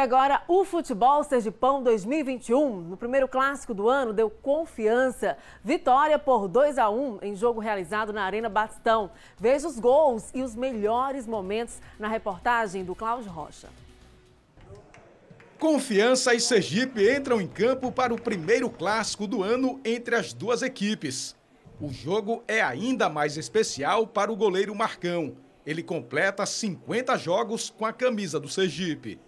E agora, o Futebol Sergipão 2021, no primeiro clássico do ano, deu confiança. Vitória por 2 a 1 em jogo realizado na Arena Batistão. Veja os gols e os melhores momentos na reportagem do Cláudio Rocha. Confiança e Sergipe entram em campo para o primeiro clássico do ano entre as duas equipes. O jogo é ainda mais especial para o goleiro Marcão. Ele completa 50 jogos com a camisa do Sergipe.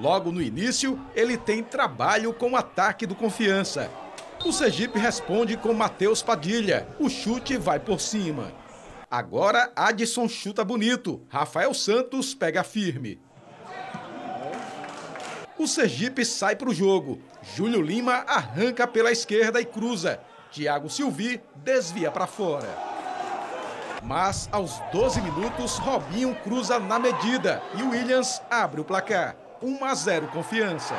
Logo no início, ele tem trabalho com o ataque do Confiança. O Sergipe responde com Matheus Padilha. O chute vai por cima. Agora Adson chuta bonito. Rafael Santos pega firme. O Sergipe sai para o jogo. Júlio Lima arranca pela esquerda e cruza. Thiago Silvi desvia para fora. Mas aos 12 minutos, Robinho cruza na medida e Williams abre o placar. 1 a 0 Confiança.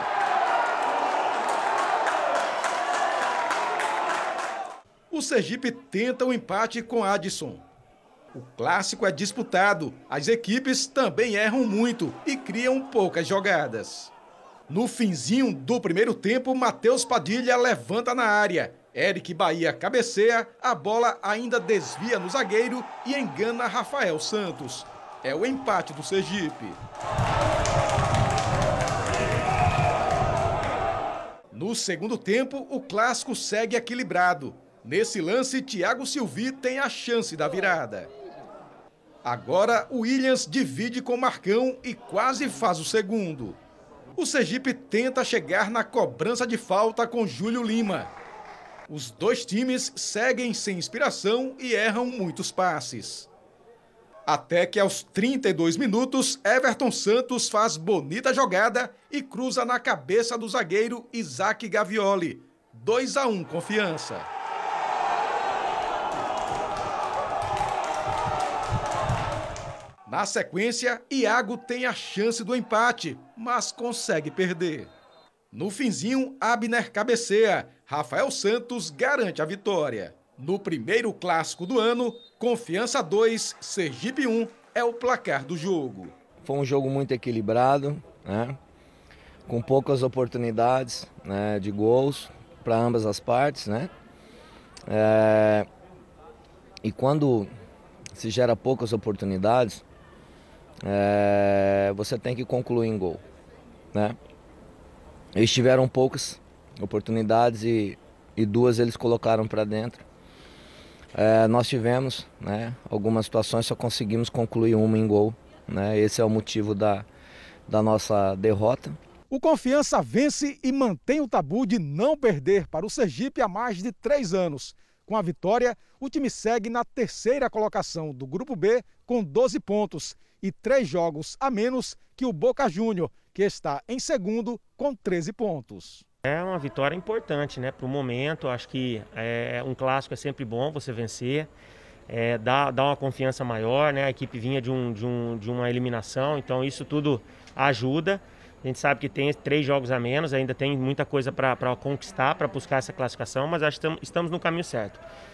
O Sergipe tenta o um empate com Adson. O clássico é disputado, as equipes também erram muito e criam poucas jogadas. No finzinho do primeiro tempo, Matheus Padilha levanta na área. Eric Bahia cabeceia, a bola ainda desvia no zagueiro e engana Rafael Santos. É o empate do Sergipe. No segundo tempo, o clássico segue equilibrado. Nesse lance, Thiago Silvi tem a chance da virada. Agora, o Williams divide com Marcão e quase faz o segundo. O Sergipe tenta chegar na cobrança de falta com Júlio Lima. Os dois times seguem sem inspiração e erram muitos passes. Até que aos 32 minutos, Everton Santos faz bonita jogada e cruza na cabeça do zagueiro Isaac Gavioli. 2 a 1 confiança. Na sequência, Iago tem a chance do empate, mas consegue perder. No finzinho, Abner cabeceia. Rafael Santos garante a vitória. No primeiro clássico do ano, Confiança 2, Sergipe 1 é o placar do jogo. Foi um jogo muito equilibrado, né? com poucas oportunidades né, de gols para ambas as partes. Né? É... E quando se gera poucas oportunidades, é... você tem que concluir em gol. Né? Eles tiveram poucas oportunidades e, e duas eles colocaram para dentro. É, nós tivemos né, algumas situações, só conseguimos concluir uma em gol. Né, esse é o motivo da, da nossa derrota. O Confiança vence e mantém o tabu de não perder para o Sergipe há mais de três anos. Com a vitória, o time segue na terceira colocação do Grupo B com 12 pontos e três jogos a menos que o Boca Júnior, que está em segundo com 13 pontos. É uma vitória importante, né? Para o momento, acho que é, é, um clássico é sempre bom você vencer, é, dá, dá uma confiança maior, né? A equipe vinha de, um, de, um, de uma eliminação, então isso tudo ajuda. A gente sabe que tem três jogos a menos, ainda tem muita coisa para conquistar, para buscar essa classificação, mas acho que estamos no caminho certo.